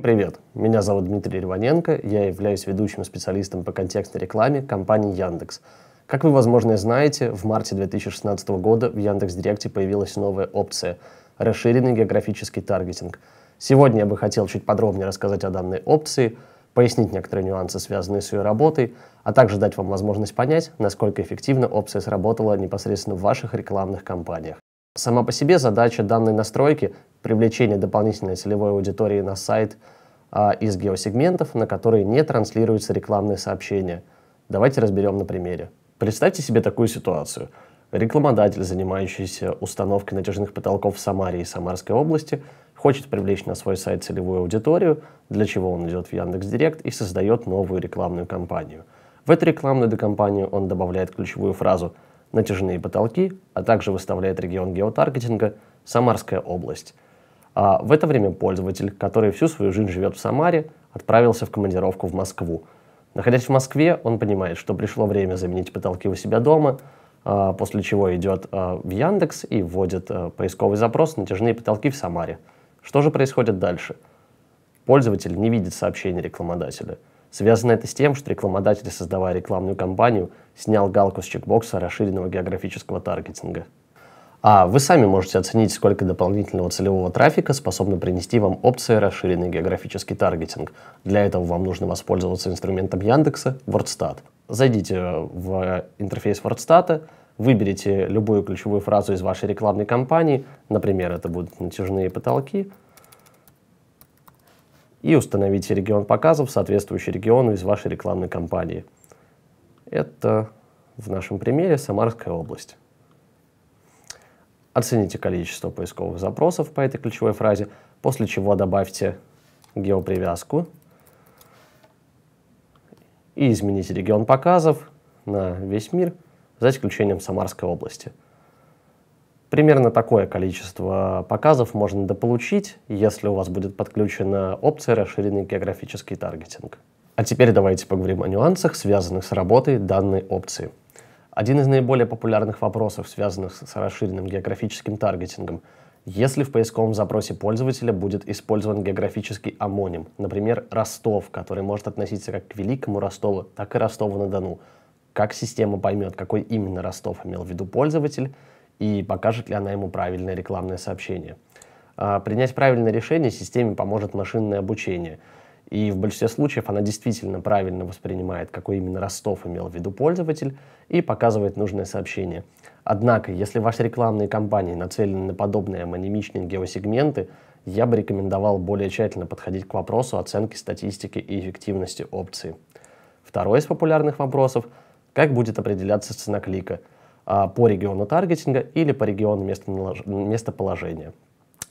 Привет, меня зовут Дмитрий Реваненко, я являюсь ведущим специалистом по контекстной рекламе компании Яндекс. Как вы, возможно, знаете, в марте 2016 года в Яндекс.Директе появилась новая опция – расширенный географический таргетинг. Сегодня я бы хотел чуть подробнее рассказать о данной опции, пояснить некоторые нюансы, связанные с ее работой, а также дать вам возможность понять, насколько эффективно опция сработала непосредственно в ваших рекламных кампаниях. Сама по себе задача данной настройки – привлечение дополнительной целевой аудитории на сайт а, из геосегментов, на которые не транслируются рекламные сообщения. Давайте разберем на примере. Представьте себе такую ситуацию. Рекламодатель, занимающийся установкой натяжных потолков в Самаре и Самарской области, хочет привлечь на свой сайт целевую аудиторию, для чего он идет в Яндекс.Директ и создает новую рекламную кампанию. В эту рекламную кампанию он добавляет ключевую фразу – натяжные потолки, а также выставляет регион геотаргетинга Самарская область. А в это время пользователь, который всю свою жизнь живет в Самаре, отправился в командировку в Москву. Находясь в Москве, он понимает, что пришло время заменить потолки у себя дома, а, после чего идет а, в Яндекс и вводит а, поисковый запрос «Натяжные потолки в Самаре». Что же происходит дальше? Пользователь не видит сообщений рекламодателя – Связано это с тем, что рекламодатель, создавая рекламную кампанию, снял галку с чекбокса расширенного географического таргетинга. А вы сами можете оценить, сколько дополнительного целевого трафика способна принести вам опция «Расширенный географический таргетинг». Для этого вам нужно воспользоваться инструментом Яндекса WordStat. Зайдите в интерфейс WordStat, выберите любую ключевую фразу из вашей рекламной кампании, например, это будут натяжные потолки, и установите регион показов, соответствующий региону из вашей рекламной кампании. Это в нашем примере Самарская область. Оцените количество поисковых запросов по этой ключевой фразе, после чего добавьте геопривязку и измените регион показов на весь мир за исключением Самарской области – Примерно такое количество показов можно дополучить, если у вас будет подключена опция «Расширенный географический таргетинг». А теперь давайте поговорим о нюансах, связанных с работой данной опции. Один из наиболее популярных вопросов, связанных с расширенным географическим таргетингом, если в поисковом запросе пользователя будет использован географический амоним, например, Ростов, который может относиться как к Великому Ростову, так и Ростову-на-Дону, как система поймет, какой именно Ростов имел в виду пользователь, и покажет ли она ему правильное рекламное сообщение. А, принять правильное решение системе поможет машинное обучение. И в большинстве случаев она действительно правильно воспринимает, какой именно Ростов имел в виду пользователь, и показывает нужное сообщение. Однако, если ваши рекламные кампании нацелены на подобные амонимичные геосегменты, я бы рекомендовал более тщательно подходить к вопросу оценки статистики и эффективности опции. Второй из популярных вопросов – как будет определяться цена клика – а, по региону таргетинга или по региону местоположения.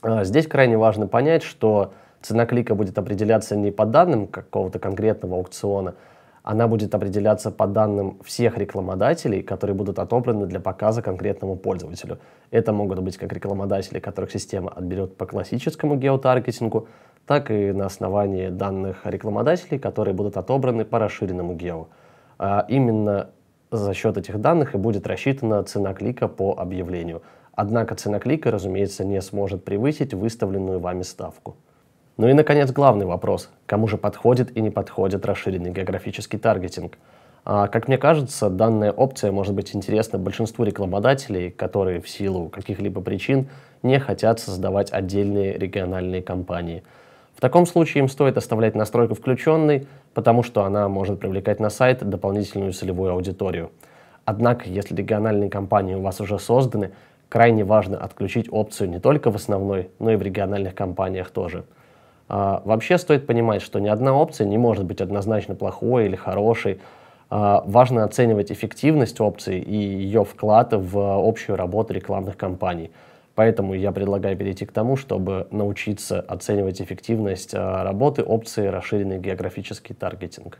А, здесь крайне важно понять, что цена клика будет определяться не по данным какого-то конкретного аукциона, она будет определяться по данным всех рекламодателей, которые будут отобраны для показа конкретному пользователю. Это могут быть как рекламодатели, которых система отберет по классическому геотаргетингу, так и на основании данных рекламодателей, которые будут отобраны по расширенному гео. А именно за счет этих данных и будет рассчитана цена клика по объявлению. Однако цена клика, разумеется, не сможет превысить выставленную вами ставку. Ну и, наконец, главный вопрос. Кому же подходит и не подходит расширенный географический таргетинг? А, как мне кажется, данная опция может быть интересна большинству рекламодателей, которые в силу каких-либо причин не хотят создавать отдельные региональные компании – в таком случае им стоит оставлять настройку включенной, потому что она может привлекать на сайт дополнительную целевую аудиторию. Однако, если региональные компании у вас уже созданы, крайне важно отключить опцию не только в основной, но и в региональных компаниях тоже. А, вообще стоит понимать, что ни одна опция не может быть однозначно плохой или хорошей. А, важно оценивать эффективность опции и ее вклад в общую работу рекламных кампаний. Поэтому я предлагаю перейти к тому, чтобы научиться оценивать эффективность а, работы опции «Расширенный географический таргетинг».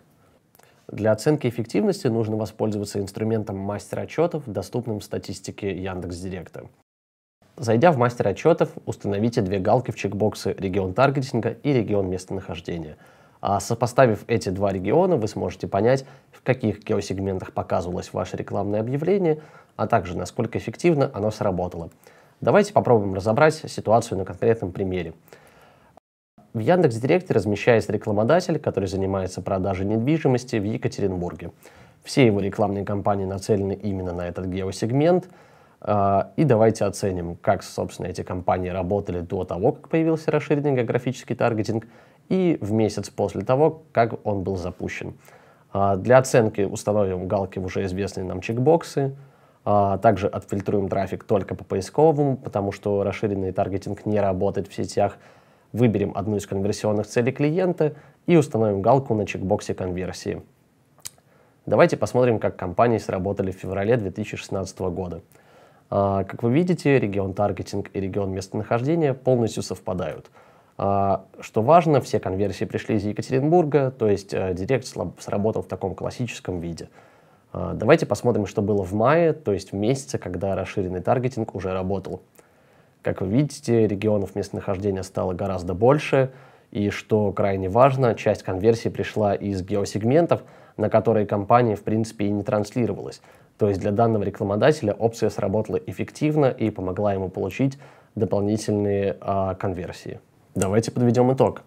Для оценки эффективности нужно воспользоваться инструментом «Мастер отчетов», доступным в статистике Яндекс.Директа. Зайдя в «Мастер отчетов», установите две галки в чекбоксы «Регион таргетинга» и «Регион местонахождения». А сопоставив эти два региона, вы сможете понять, в каких геосегментах показывалось ваше рекламное объявление, а также насколько эффективно оно сработало – Давайте попробуем разобрать ситуацию на конкретном примере. В Яндекс Директе размещается рекламодатель, который занимается продажей недвижимости в Екатеринбурге. Все его рекламные кампании нацелены именно на этот геосегмент. А, и давайте оценим, как, собственно, эти компании работали до того, как появился расширенный географический таргетинг, и в месяц после того, как он был запущен. А, для оценки установим галки в уже известные нам чекбоксы, а, также отфильтруем трафик только по поисковому, потому что расширенный таргетинг не работает в сетях. Выберем одну из конверсионных целей клиента и установим галку на чекбоксе конверсии. Давайте посмотрим, как компании сработали в феврале 2016 года. А, как вы видите, регион таргетинг и регион местонахождения полностью совпадают. А, что важно, все конверсии пришли из Екатеринбурга, то есть э, директ сработал в таком классическом виде – а, давайте посмотрим, что было в мае, то есть в месяце, когда расширенный таргетинг уже работал. Как вы видите, регионов местонахождения стало гораздо больше, и что крайне важно, часть конверсии пришла из геосегментов, на которые компания в принципе и не транслировалась. То есть для данного рекламодателя опция сработала эффективно и помогла ему получить дополнительные а, конверсии. Давайте подведем итог.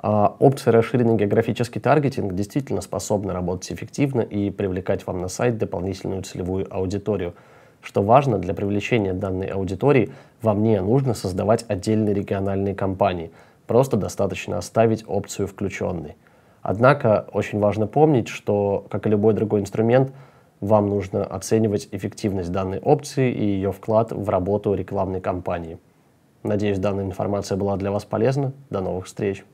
А, опция «Расширенный географический таргетинг» действительно способна работать эффективно и привлекать вам на сайт дополнительную целевую аудиторию. Что важно, для привлечения данной аудитории вам не нужно создавать отдельные региональные кампании, просто достаточно оставить опцию включенной. Однако очень важно помнить, что, как и любой другой инструмент, вам нужно оценивать эффективность данной опции и ее вклад в работу рекламной кампании. Надеюсь, данная информация была для вас полезна. До новых встреч!